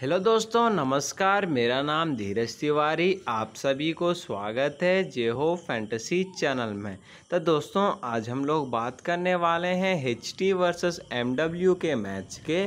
hello दोस्तों नमस्कार मेरा नाम धीरज तिवारी आप सभी को स्वागत है जे हो फैंटसी चैनल में तो दोस्तों आज हम लोग बात करने वाले हैं H T versus M K match के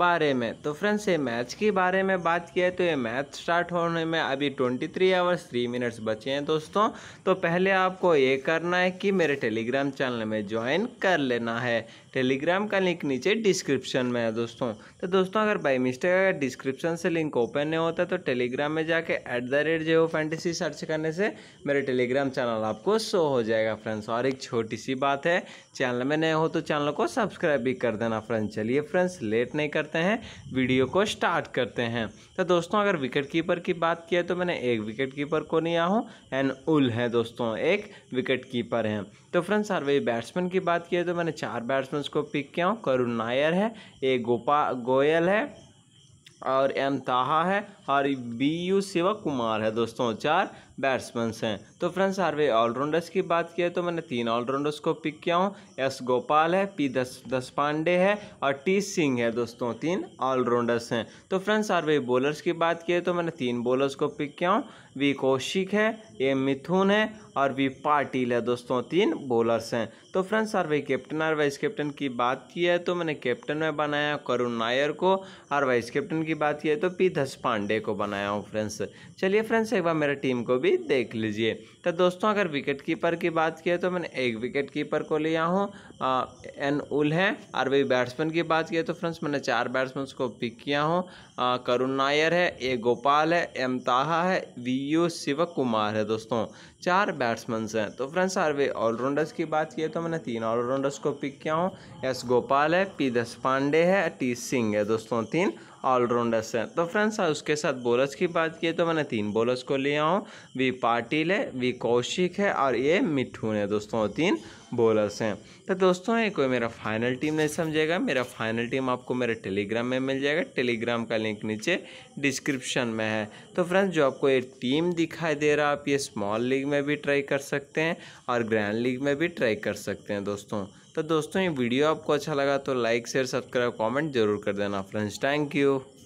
बारे में तो फ्रेंड्स ये मैच के बारे में बात किया है तो ये मैच स्टार्ट होने में अभी 23 थ्री आवर्स थ्री मिनट्स बचे हैं दोस्तों तो पहले आपको ये करना है कि मेरे टेलीग्राम चैनल में ज्वाइन कर लेना है टेलीग्राम का लिंक नीचे डिस्क्रिप्शन में है दोस्तों तो दोस्तों अगर बाई मिस्टेक अगर डिस्क्रिप्शन से लिंक ओपन नहीं होता तो टेलीग्राम में जाके एट द रेट जो फैंटेसी सर्च करने से मेरे टेलीग्राम चैनल आपको शो हो जाएगा फ्रेंड्स और एक छोटी सी बात है चैनल में नए हो तो चैनल को सब्सक्राइब भी कर देना फ्रेंड्स चलिए फ्रेंड्स लेट नहीं कर करते हैं वीडियो को स्टार्ट करते हैं तो दोस्तों अगर विकेट कीपर की बात की है तो मैंने एक विकेट कीपर को नहीं आऊँ एंड उल है दोस्तों एक विकेट कीपर हैं तो फ्रेंड्स सर वही बैट्समैन की बात की है तो मैंने चार बैट्समैन को पिक किया हूँ करुण नायर है ए गोपा गोयल है और एम ताहा है और बी यू शिवा कुमार है दोस्तों चार बैट्समैंस हैं तो फ्रेंड्स वे ऑलराउंडर्स की बात की है तो मैंने तीन ऑलराउंडर्स को पिक किया हूँ एस गोपाल है पी दस दस पांडे है और टी सिंह है दोस्तों तीन ऑलराउंडर्स हैं तो फ्रेंड्स हार्वे बॉलर्स की बात की है तो मैंने तीन बॉलर्स को पिक किया हूँ वी कौशिक है ए मिथुन है और वी पाटिल है दोस्तों तीन बॉलर्स हैं तो फ्रेंड्स हार्वे कैप्टन और वाइस कैप्टन की बात की है तो मैंने कैप्टन में बनाया करुण नायर को और वाइस कैप्टन की बात की है तो पी दस पांडे को बनाया हूँ फ्रेंड्स चलिए फ्रेंड्स एक बार मेरे टीम को भी भी देख लीजिए तो दोस्तों अगर विकेट कीपर की बात की है तो मैंने एक विकेट कीपर को लिया हूँ एन उल है और वही बैट्समैन की बात की है तो फ्रेंड्स मैंने चार बैट्समैन को पिक किया हूँ करुण नायर है ए गोपाल है एम ताहा है वी यू शिव कुमार है दोस्तों चार बैट्समैन हैं तो फ्रेंड्स और वे ऑलराउंडर्स की बात की है तो मैंने तीन ऑलराउंडर्स को पिक किया हूँ एस गोपाल है पी दस पांडे है टी सिंह है दोस्तों तीन ऑलराउंडर्स हैं तो फ्रेंड्स उसके साथ बॉलर्स की बात की तो मैंने तीन बॉलर्स को लिया हूँ वी पाटिल है वी कौशिक है और ये मिठून है दोस्तों तीन बॉलर्स हैं तो दोस्तों ये कोई मेरा फाइनल टीम नहीं समझेगा मेरा फाइनल टीम आपको मेरे टेलीग्राम में मिल जाएगा टेलीग्राम का लिंक नीचे डिस्क्रिप्शन में है तो फ्रेंड्स जो आपको ये टीम दिखाई दे रहा आप ये स्मॉल लीग में भी ट्राई कर सकते हैं और ग्रैंड लीग में भी ट्राई कर सकते हैं दोस्तों तो दोस्तों ये वीडियो आपको अच्छा लगा तो लाइक शेयर सब्सक्राइब कॉमेंट जरूर कर देना फ्रेंड्स थैंक यू